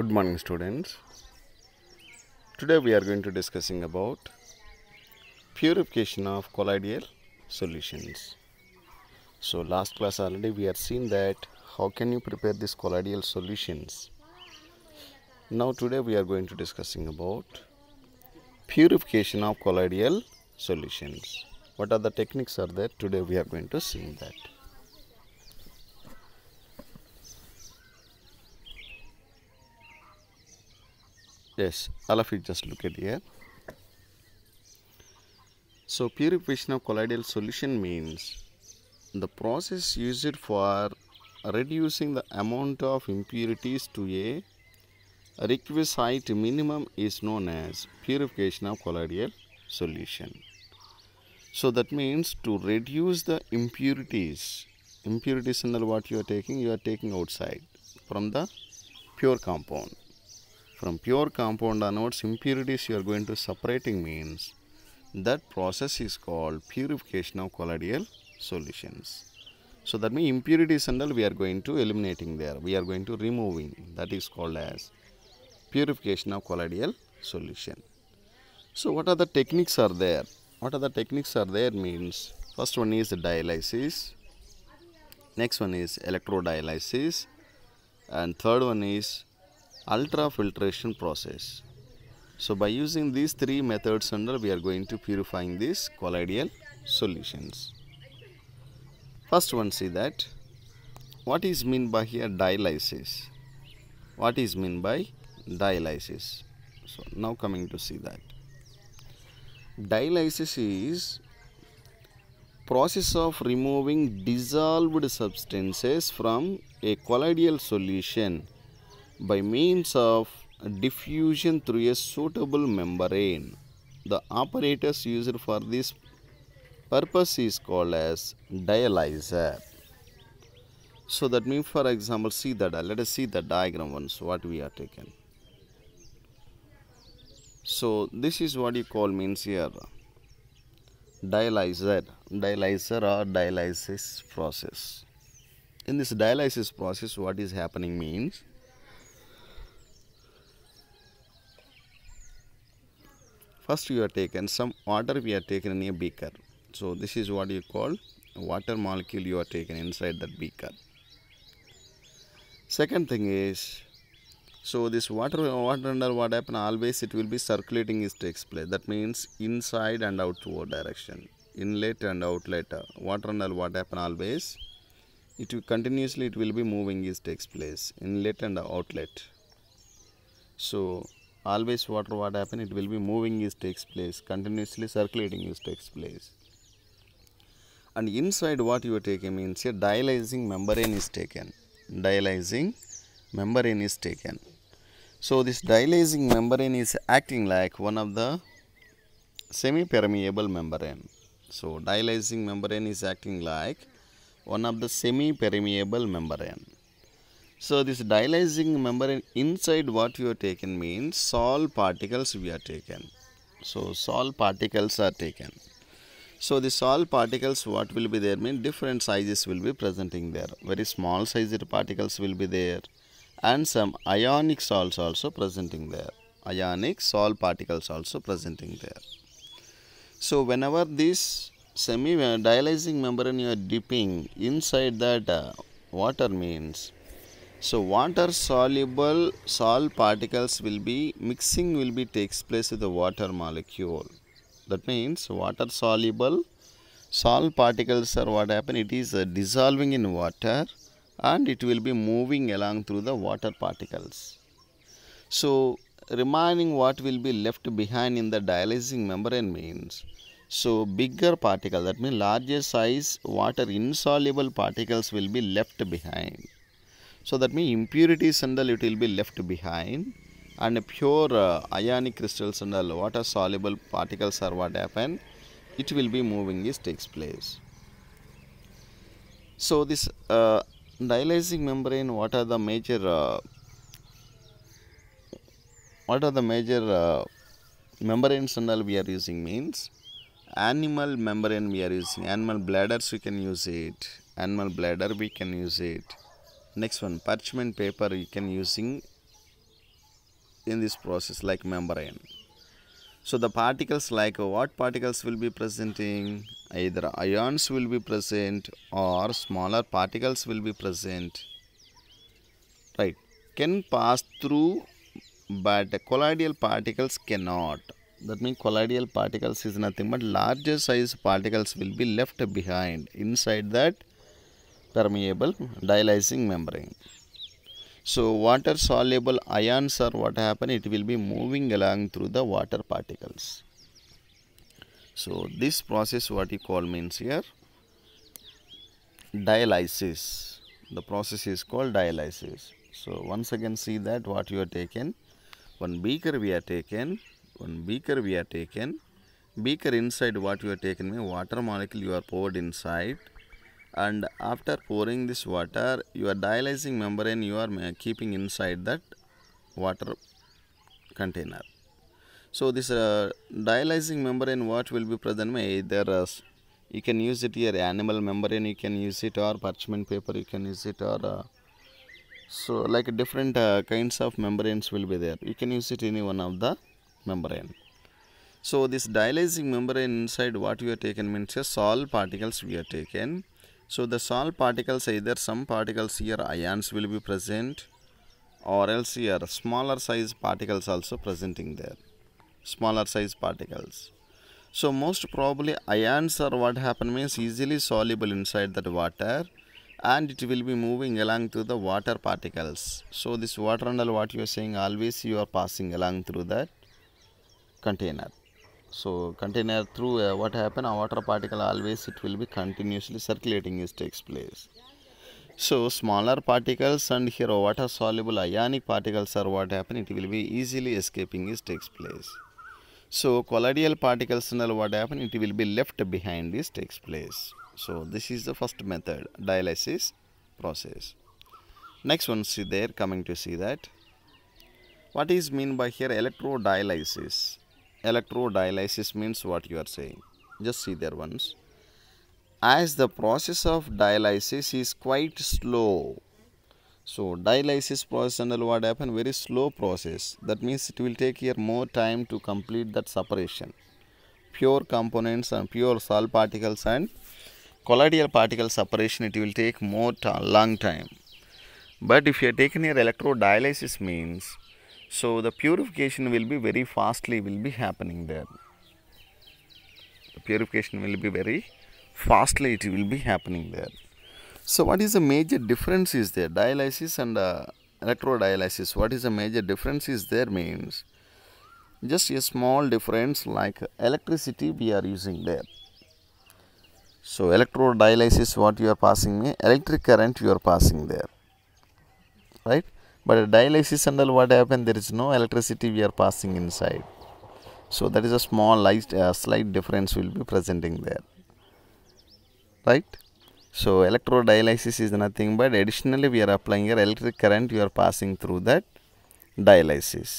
good morning students today we are going to discussing about purification of colloidal solutions so last class already we have seen that how can you prepare these colloidal solutions now today we are going to discussing about purification of colloidal solutions what are the techniques are there today we are going to see that Yes, all of it just look at here. So purification of colloidal solution means the process used for reducing the amount of impurities to a requisite minimum is known as purification of colloidal solution. So that means to reduce the impurities, impurities in what you are taking, you are taking outside from the pure compound. From pure compound onwards, impurities you are going to separating means that process is called purification of colloidal solutions. So that means impurities and all we are going to eliminating there. We are going to removing. That is called as purification of colloidal solution. So what are the techniques are there? What are the techniques are there means first one is dialysis, next one is electrodialysis and third one is ultrafiltration process. So by using these three methods under we are going to purifying these colloidal solutions. First one see that what is mean by here dialysis. What is mean by dialysis? So now coming to see that. Dialysis is process of removing dissolved substances from a colloidal solution by means of diffusion through a suitable membrane. The apparatus used for this purpose is called as dialyzer. So that means for example see the let us see the diagram once what we are taken. So this is what you call means here dialyzer dialyzer or dialysis process in this dialysis process what is happening means first you have taken some water we have taken in a beaker so this is what you call water molecule you are taken inside that beaker second thing is so this water water under what happen always it will be circulating is takes place that means inside and outward direction inlet and outlet uh, water under what happen always it will continuously it will be moving is takes place inlet and outlet so always water what happen it will be moving is takes place continuously circulating is takes place and inside what you are taking means a dialyzing membrane is taken dialyzing membrane is taken so this dialyzing membrane is acting like one of the semi-permeable membrane so dialyzing membrane is acting like one of the semi-permeable membrane so this dialyzing membrane inside what you are taken means salt particles we are taken. So salt particles are taken. So the salt particles what will be there mean different sizes will be presenting there. Very small sized particles will be there and some ionic salts also presenting there. Ionic salt particles also presenting there. So whenever this semi dialyzing membrane you are dipping inside that uh, water means so water soluble salt particles will be mixing will be takes place with the water molecule that means water soluble salt particles are what happen it is uh, dissolving in water and it will be moving along through the water particles so remaining what will be left behind in the dialyzing membrane means so bigger particle that means larger size water insoluble particles will be left behind so that means impurities and all it will be left behind and pure uh, ionic crystals and all water soluble particles are what happen it will be moving is takes place. So this uh, dialyzing membrane what are the major uh, what are the major uh, membranes and all we are using means animal membrane we are using animal bladders we can use it animal bladder we can use it next one parchment paper you can using in this process like membrane so the particles like what particles will be presenting either ions will be present or smaller particles will be present right can pass through but colloidal particles cannot that means colloidal particles is nothing but larger size particles will be left behind inside that permeable dialyzing membrane. So water soluble ions are what happen it will be moving along through the water particles. So this process what you call means here dialysis. The process is called dialysis. So once again see that what you are taken. One beaker we are taken. One beaker we are taken. Beaker inside what you are taken water molecule you are poured inside and after pouring this water your dialyzing membrane you are keeping inside that water container so this uh, dialyzing membrane what will be present either eh, uh, you can use it here animal membrane you can use it or parchment paper you can use it or uh, so like different uh, kinds of membranes will be there you can use it any one of the membrane so this dialyzing membrane inside what we are taken means a sol particles we are taken so the salt particles either some particles here ions will be present or else here smaller size particles also presenting there. Smaller size particles. So most probably ions are what happen means easily soluble inside that water and it will be moving along through the water particles. So this water and all what you are saying always you are passing along through that container so container through uh, what happen a water particle always it will be continuously circulating is takes place so smaller particles and here oh, water soluble ionic particles are what happen it will be easily escaping is takes place so colloidal particles and what happen it will be left behind is takes place so this is the first method dialysis process next one see there coming to see that what is mean by here electrodialysis electrodialysis means what you are saying just see there once as the process of dialysis is quite slow so dialysis process and what happen very slow process that means it will take here more time to complete that separation pure components and pure salt particles and colloidal particle separation it will take more long time but if you are taking your electrodialysis means so the purification will be very fastly will be happening there. The purification will be very fastly it will be happening there. So what is the major difference is there? Dialysis and uh, electrodialysis. What is the major difference is there means? Just a small difference like electricity we are using there. So electrodialysis what you are passing me? Electric current you are passing there. Right? but a dialysis all, what happened there is no electricity we are passing inside so that is a small light uh, slight difference will be presenting there right so electrodialysis is nothing but additionally we are applying your electric current you are passing through that dialysis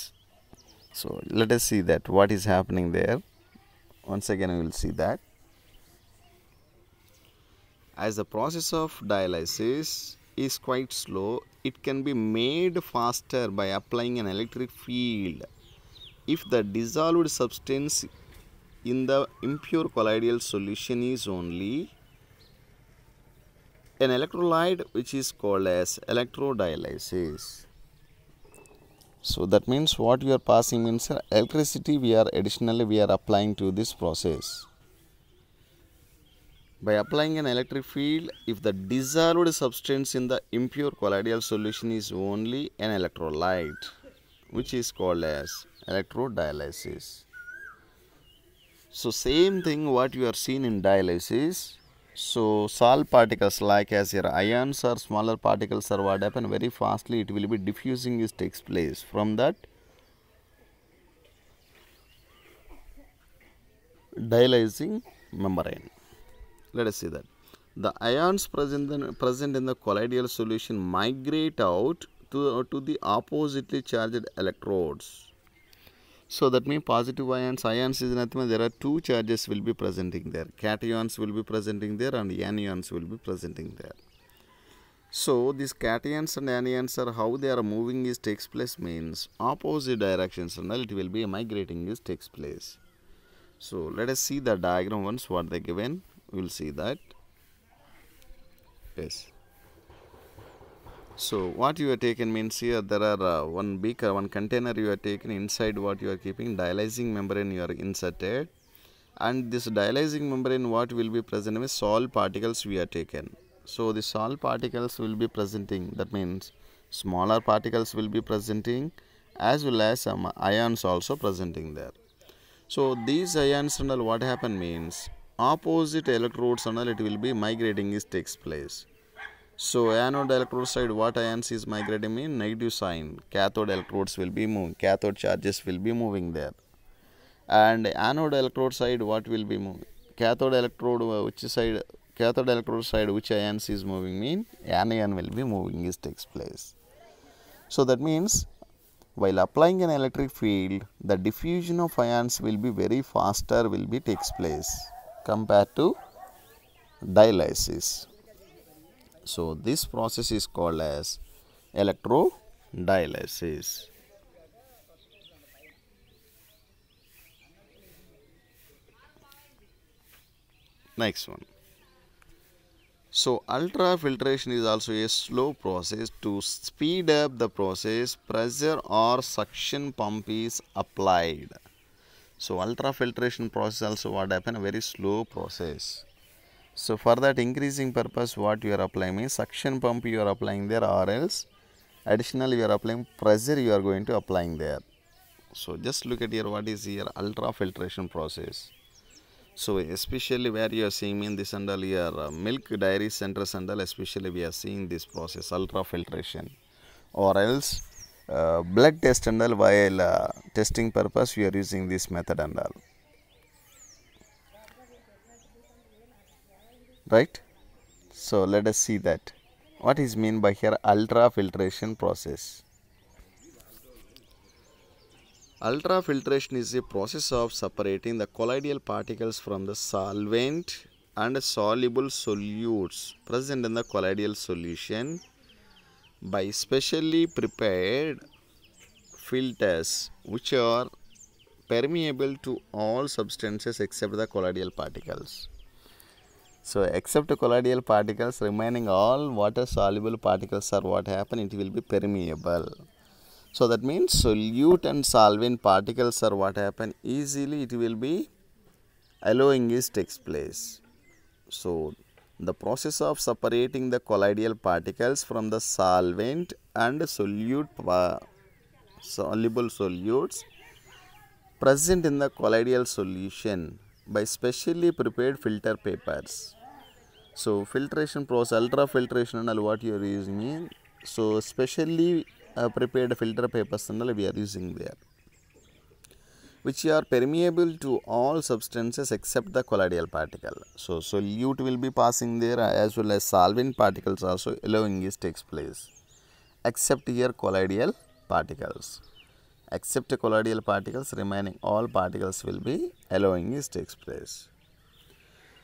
so let us see that what is happening there once again we will see that as the process of dialysis is quite slow it can be made faster by applying an electric field if the dissolved substance in the impure colloidal solution is only an electrolyte which is called as electrodialysis. So that means what you are passing means electricity we are additionally we are applying to this process. By applying an electric field, if the dissolved substance in the impure colloidal solution is only an electrolyte, which is called as electrodialysis. So same thing what you are seeing in dialysis. So salt particles like as your ions or smaller particles are what happen very fastly it will be diffusing is takes place from that dialyzing membrane. Let us see that. The ions present in, present in the colloidal solution migrate out to, to the oppositely charged electrodes. So that means positive ions, ions is nothing there are two charges will be presenting there. Cations will be presenting there and anions will be presenting there. So these cations and anions are how they are moving is takes place means opposite directions and it will be migrating is takes place. So let us see the diagram once what they given we will see that yes so what you are taking means here there are uh, one beaker, one container you are taking inside what you are keeping dialyzing membrane you are inserted and this dialyzing membrane what will be present with salt particles we are taken. So the salt particles will be presenting that means smaller particles will be presenting as well as some ions also presenting there. So these ions and all what happen means opposite electrodes and it will be migrating is takes place. So anode electrode side what ions is migrating mean negative sign. Cathode electrodes will be moving. Cathode charges will be moving there. And anode electrode side what will be moving? Cathode electrode uh, which side cathode electrode side which ions is moving mean anion will be moving is takes place. So that means while applying an electric field the diffusion of ions will be very faster will be takes place compared to dialysis. So, this process is called as electrodialysis. Next one. So, ultrafiltration is also a slow process. To speed up the process, pressure or suction pump is applied. So ultrafiltration process also what happen a very slow process. So for that increasing purpose what you are applying suction pump you are applying there or else additionally you are applying pressure you are going to applying there. So just look at here what is here ultrafiltration process. So especially where you are seeing in this and all your uh, milk dairy centers and all especially we are seeing this process ultrafiltration or else uh, blood test and all while uh, testing purpose we are using this method and all right so let us see that what is mean by here ultra filtration process ultra filtration is a process of separating the colloidal particles from the solvent and soluble solutes present in the colloidal solution by specially prepared filters which are permeable to all substances except the colloidal particles. So except colloidal particles remaining all water soluble particles are what happen it will be permeable. So that means solute and solvent particles are what happen easily it will be allowing is takes place. So the process of separating the colloidal particles from the solvent and solute, soluble solutes present in the colloidal solution by specially prepared filter papers. So filtration process, ultrafiltration and what you are using. So specially uh, prepared filter papers we are using there which are permeable to all substances except the colloidal particle. So solute will be passing there as well as solvent particles also allowing this takes place except here colloidal particles. Except colloidal particles remaining all particles will be allowing this takes place.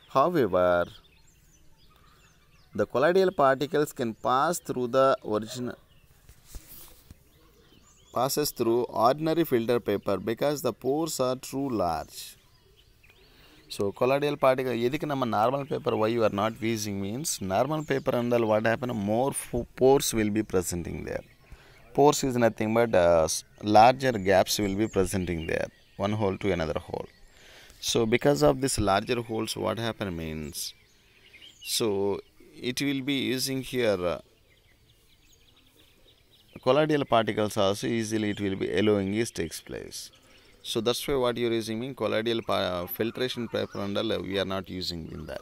However, the colloidal particles can pass through the original passes through ordinary filter paper because the pores are too large. So colloidal particle, yedhik nama normal paper why you are not using means normal paper and what happen more pores will be presenting there. Pores is nothing but uh, larger gaps will be presenting there, one hole to another hole. So because of this larger holes what happen means, so it will be using here uh, colloidal particles also easily it will be allowing this takes place. So that's why what you're using mean colloidal filtration under uh, we are not using in that.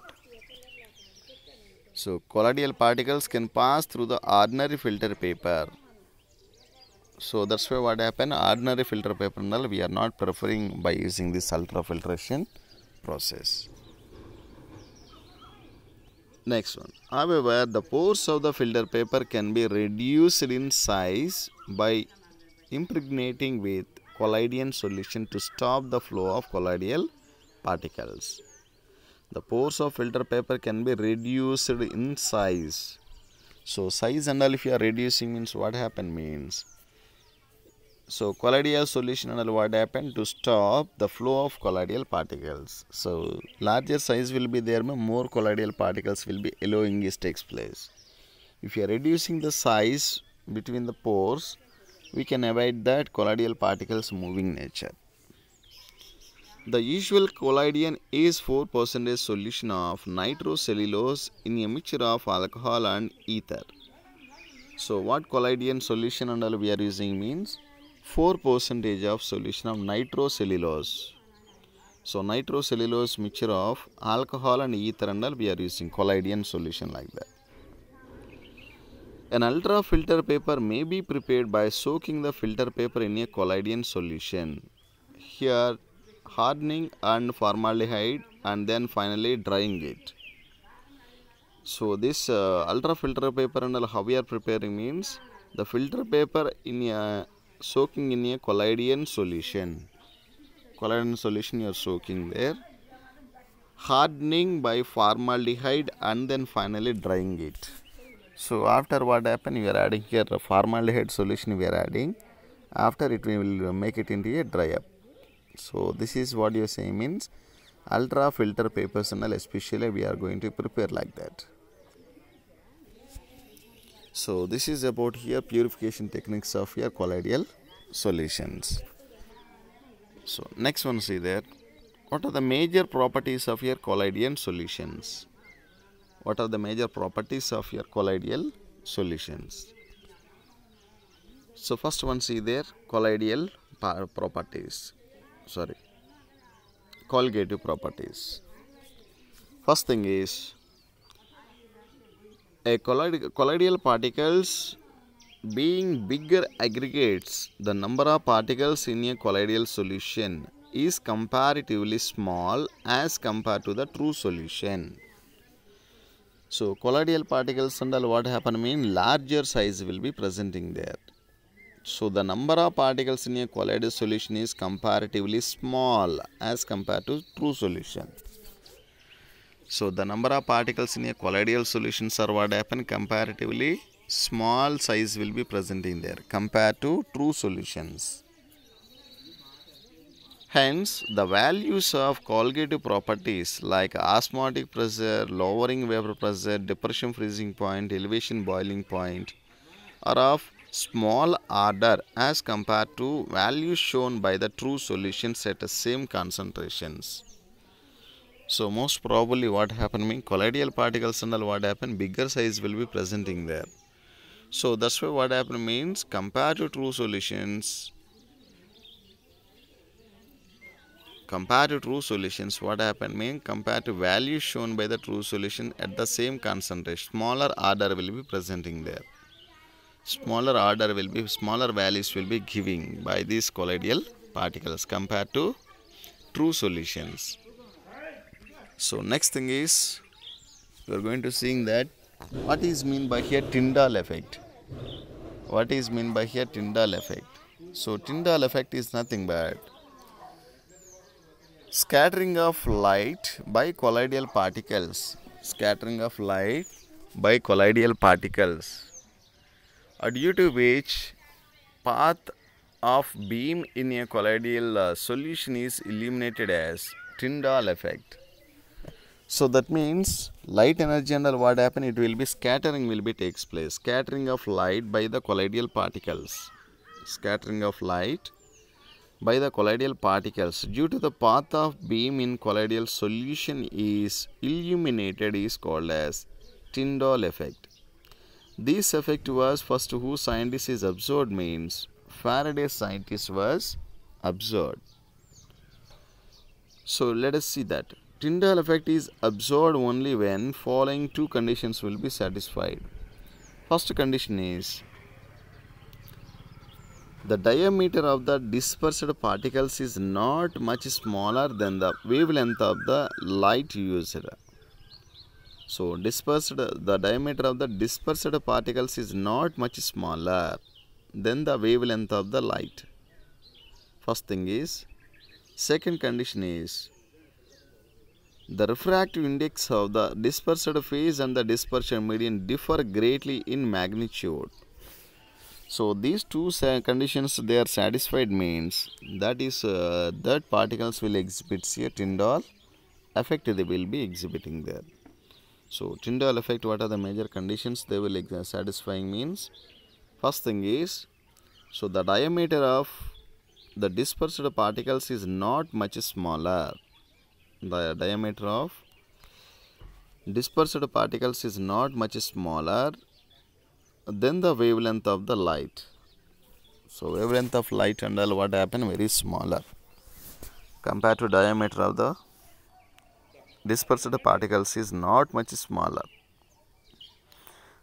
So colloidal particles can pass through the ordinary filter paper. So that's why what happened ordinary filter paper we are not preferring by using this ultra filtration process. Next one. However, the pores of the filter paper can be reduced in size by impregnating with collodion solution to stop the flow of colloidal particles. The pores of filter paper can be reduced in size. So size and all if you are reducing means what happen means so colloidal solution and what happened to stop the flow of colloidal particles. So larger size will be there, more colloidal particles will be allowing this takes place. If you are reducing the size between the pores, we can avoid that colloidal particles moving nature. The usual colloidion is 4% solution of nitrocellulose in a mixture of alcohol and ether. So what colloidion solution and all we are using means 4 percentage of solution of nitrocellulose. So nitrocellulose mixture of alcohol and ether and all we are using colloidal solution like that. An ultra filter paper may be prepared by soaking the filter paper in a colloidal solution. Here hardening and formaldehyde and then finally drying it. So this uh, ultra filter paper and all how we are preparing means the filter paper in a soaking in a colloidal solution. Colloidal solution you are soaking there. Hardening by formaldehyde and then finally drying it. So after what happened, we are adding here formaldehyde solution we are adding. After it, we will make it into a dry up. So this is what you say means ultra filter papers and especially we are going to prepare like that so this is about here purification techniques of your colloidal solutions so next one see there what are the major properties of your colloidal solutions what are the major properties of your colloidal solutions so first one see there colloidal properties sorry colligative properties first thing is a colloidal particles being bigger aggregates, the number of particles in a colloidal solution is comparatively small as compared to the true solution. So colloidal particles and what happen mean larger size will be presenting there. So the number of particles in a colloidal solution is comparatively small as compared to true solution. So the number of particles in a colloidal solution, are what happen comparatively small size will be present in there compared to true solutions. Hence, the values of colligative properties like osmotic pressure, lowering vapor pressure, depression freezing point, elevation boiling point are of small order as compared to values shown by the true solutions at the same concentrations. So most probably what happened mean colloidal particles and all what happened bigger size will be presenting there. So that's why what happened means compared to true solutions compared to true solutions what happened mean compared to values shown by the true solution at the same concentration smaller order will be presenting there smaller order will be smaller values will be giving by these colloidal particles compared to true solutions so next thing is we are going to seeing that what is mean by here Tyndall effect. What is mean by here Tyndall effect? So Tyndall effect is nothing but scattering of light by colloidal particles. Scattering of light by colloidal particles. Due to which path of beam in a colloidal uh, solution is illuminated as Tyndall effect. So that means light energy and what happen it will be scattering will be takes place. Scattering of light by the colloidal particles. Scattering of light by the colloidal particles due to the path of beam in colloidal solution is illuminated is called as Tyndall effect. This effect was first who scientist is observed means Faraday scientist was observed. So let us see that. Tyndall effect is observed only when following two conditions will be satisfied. First condition is the diameter of the dispersed particles is not much smaller than the wavelength of the light used. So dispersed the diameter of the dispersed particles is not much smaller than the wavelength of the light. First thing is second condition is the refractive index of the dispersed phase and the dispersion median differ greatly in magnitude. So these two conditions they are satisfied means that is uh, that particles will exhibit a Tyndall effect they will be exhibiting there. So Tyndall effect what are the major conditions they will satisfying means first thing is so the diameter of the dispersed particles is not much smaller the diameter of dispersed particles is not much smaller than the wavelength of the light. So wavelength of light and all what happen very smaller compared to diameter of the dispersed particles is not much smaller.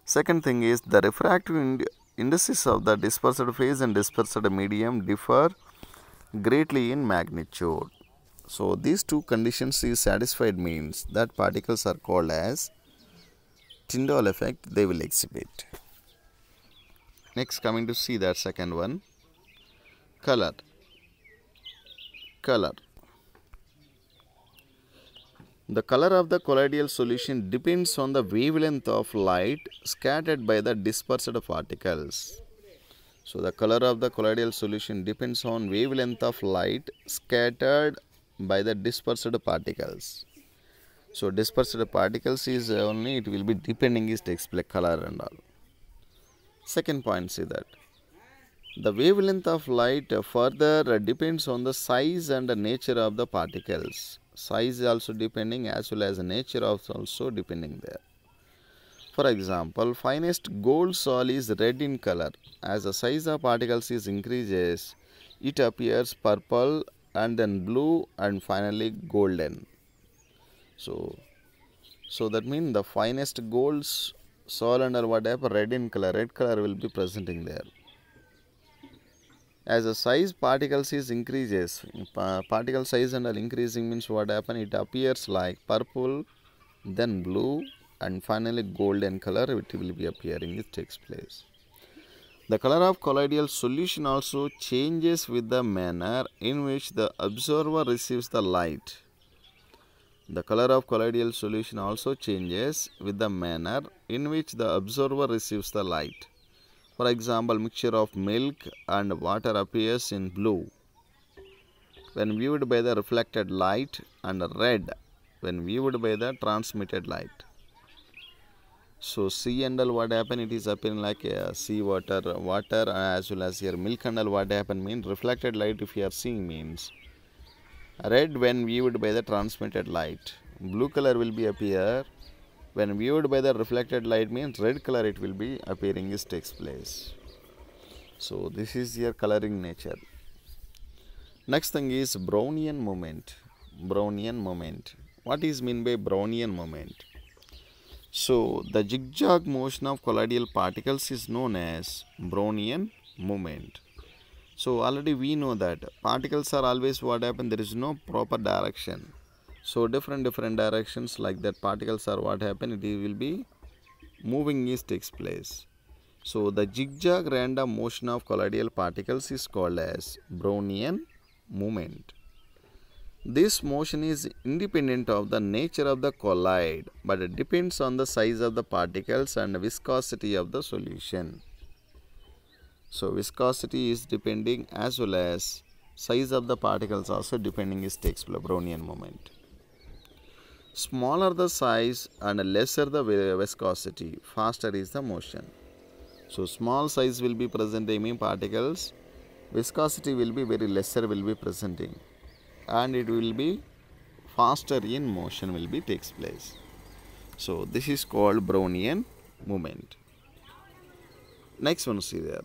Second thing is the refractive indices of the dispersed phase and dispersed medium differ greatly in magnitude. So these two conditions is satisfied means that particles are called as Tyndall effect they will exhibit. Next coming to see that second one. Color. Color. The color of the colloidal solution depends on the wavelength of light scattered by the dispersed particles. So the color of the colloidal solution depends on wavelength of light scattered by the dispersed particles. So dispersed particles is only it will be depending is takes color and all. Second point see that the wavelength of light further depends on the size and the nature of the particles. Size also depending as well as nature of also depending there. For example, finest gold sol is red in color. As the size of particles is increases, it appears purple and then blue and finally golden so so that means the finest golds soil under what type red in color red color will be presenting there as the size particles is increases particle size and increasing means what happen it appears like purple then blue and finally golden color it will be appearing it takes place the color of colloidal solution also changes with the manner in which the observer receives the light. The color of colloidal solution also changes with the manner in which the observer receives the light. For example, mixture of milk and water appears in blue when viewed by the reflected light and red when viewed by the transmitted light so sea and what happen it is appearing like uh, sea water water uh, as well as here milk and what happen mean reflected light if you are seeing means red when viewed by the transmitted light blue color will be appear when viewed by the reflected light means red color it will be appearing is takes place so this is your coloring nature next thing is brownian moment brownian moment what is mean by brownian moment so the zigzag motion of colloidal particles is known as Brownian movement. So already we know that particles are always what happen there is no proper direction. So different different directions like that particles are what happen it will be moving is takes place. So the zigzag random motion of colloidal particles is called as Brownian movement. This motion is independent of the nature of the collide but it depends on the size of the particles and viscosity of the solution. So viscosity is depending as well as size of the particles also depending is takes Brownian moment. Smaller the size and lesser the viscosity, faster is the motion. So small size will be present the particles, viscosity will be very lesser will be presenting and it will be faster in motion will be takes place. So this is called Brownian movement. Next one see there.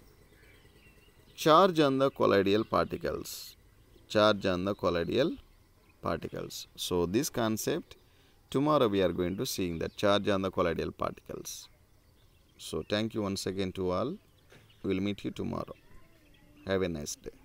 Charge on the colloidal particles. Charge on the colloidal particles. So this concept tomorrow we are going to seeing the charge on the colloidal particles. So thank you once again to all. We will meet you tomorrow. Have a nice day.